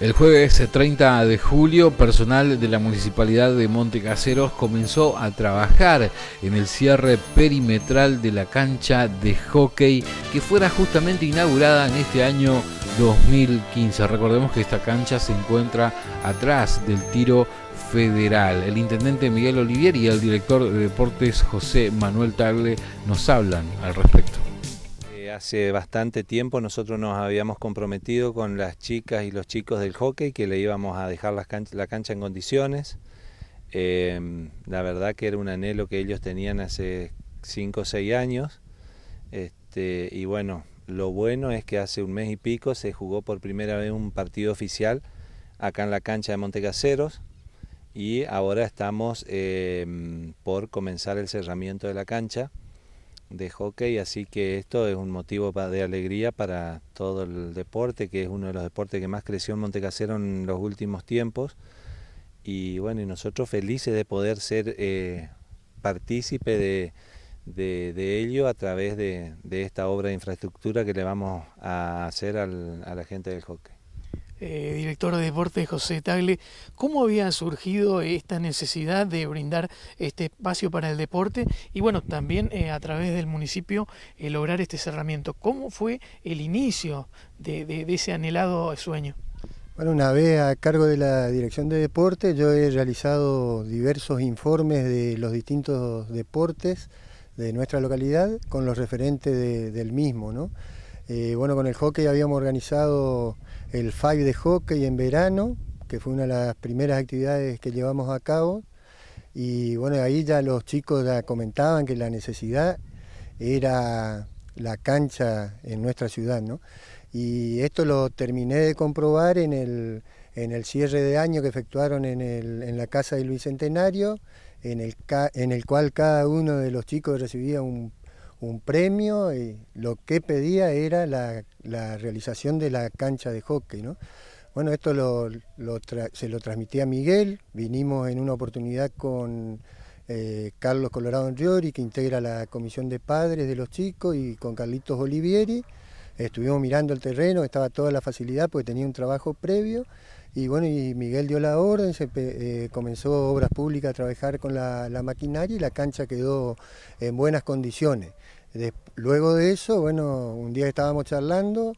El jueves 30 de julio, personal de la Municipalidad de Monte Caseros comenzó a trabajar en el cierre perimetral de la cancha de hockey que fuera justamente inaugurada en este año 2015. Recordemos que esta cancha se encuentra atrás del tiro federal. El intendente Miguel Olivier y el director de deportes José Manuel Tagle nos hablan al respecto hace bastante tiempo nosotros nos habíamos comprometido con las chicas y los chicos del hockey que le íbamos a dejar la cancha, en condiciones. Em, la verdad que era un anhelo que ellos tenían hace 5 o 6 años. Este, y bueno, lo bueno es que hace un mes y pico se jugó por primera vez un partido oficial acá en la cancha de Montecaseros y ahora estamos em, por comenzar el cerramiento de la cancha de hockey, así que esto es un motivo de alegría para todo el deporte, que es uno de los deportes que más creció en Montecasero en los últimos tiempos. Y bueno, y nosotros felices de poder ser eh, partícipe de, ello a través de, esta obra de infraestructura que le vamos a hacer a la gente del hockey. Eh, director de deportes José Tagle, ¿cómo había surgido esta necesidad de brindar este espacio para el deporte y bueno, también eh, a través del municipio eh, lograr este cerramiento? ¿Cómo fue el inicio de, ese anhelado sueño? Bueno, una vez a cargo de la Dirección de Deporte, yo he realizado diversos informes de los distintos deportes de nuestra localidad con los referentes del mismo, ¿no? bueno, con el hockey habíamos organizado el Five de hockey en verano, que fue una de las primeras actividades que llevamos a cabo. Y bueno, ahí ya los chicos comentaban que la necesidad era la cancha en nuestra ciudad, ¿no? Y esto lo terminé de comprobar en el, en el cierre de año que efectuaron en, la Casa del Bicentenario, en el, en el cual cada uno de los chicos recibía un un premio y lo que pedía era la, realización de la cancha de hockey. ¿no? Bueno, esto lo, se lo transmití a Miguel, vinimos en una oportunidad con eh, Carlos Colorado Enriori, que integra la comisión de padres de los chicos, y con Carlitos Olivieri. Estuvimos mirando el terreno, estaba toda la facilidad porque tenía un trabajo previo y bueno, y Miguel dio la orden, se eh, comenzó Obras Públicas a trabajar con la, maquinaria y la cancha quedó en buenas condiciones. luego de eso, bueno, un día estábamos charlando,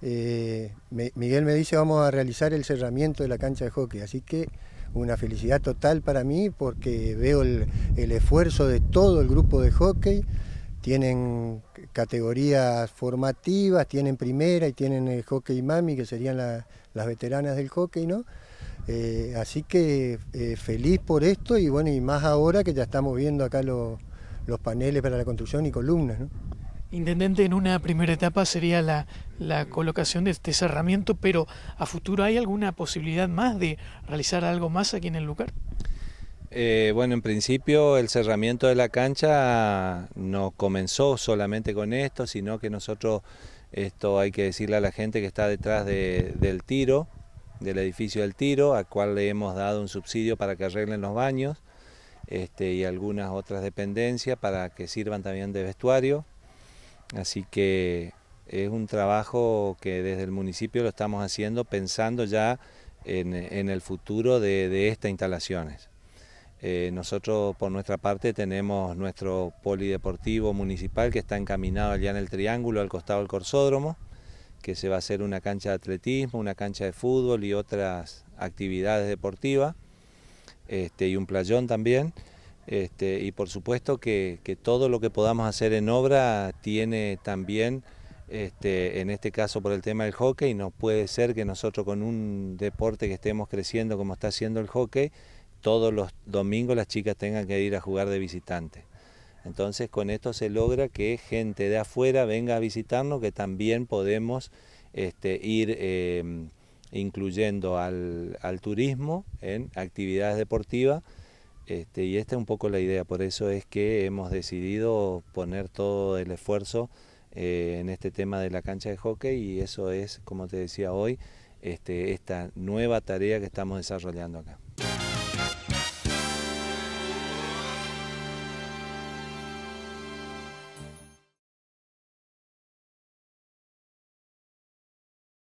eh, Miguel me dice vamos a realizar el cerramiento de la cancha de hockey, así que una felicidad total para mí porque veo el, el esfuerzo de todo el grupo de hockey, tienen categorías formativas, tienen primera y tienen el hockey mami, que serían las veteranas del hockey, ¿no? Eh, así que eh, feliz por esto y bueno, y más ahora que ya estamos viendo acá los paneles para la construcción y columnas, Intendente, en una primera etapa sería la, colocación de este cerramiento, pero a futuro hay alguna posibilidad más de realizar algo más aquí en el lugar. Eh, bueno, en principio el cerramiento de la cancha no comenzó solamente con esto, sino que nosotros, esto hay que decirle a la gente que está detrás del tiro, del edificio del tiro, al cual le hemos dado un subsidio para que arreglen los baños este, y algunas otras dependencias para que sirvan también de vestuario. Así que es un trabajo que desde el municipio lo estamos haciendo pensando ya en, el futuro de estas instalaciones. Eh, nosotros por nuestra parte tenemos nuestro polideportivo municipal que está encaminado allá en el triángulo al costado del corsódromo, que se va a hacer una cancha de atletismo, una cancha de fútbol y otras actividades deportivas, este, y un playón también. Este, y por supuesto que, todo lo que podamos hacer en obra tiene también, este, en este caso por el tema del hockey, no puede ser que nosotros con un deporte que estemos creciendo como está haciendo el hockey, todos los domingos las chicas tengan que ir a jugar de visitante. Entonces con esto se logra que gente de afuera venga a visitarnos, que también podemos este, ir em, incluyendo al, turismo en actividades deportivas. Este, y esta es un poco la idea, por eso es que hemos decidido poner todo el esfuerzo eh, en este tema de la cancha de hockey y eso es, como te decía hoy, este, esta nueva tarea que estamos desarrollando acá.